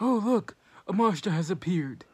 Oh, look, a monster has appeared.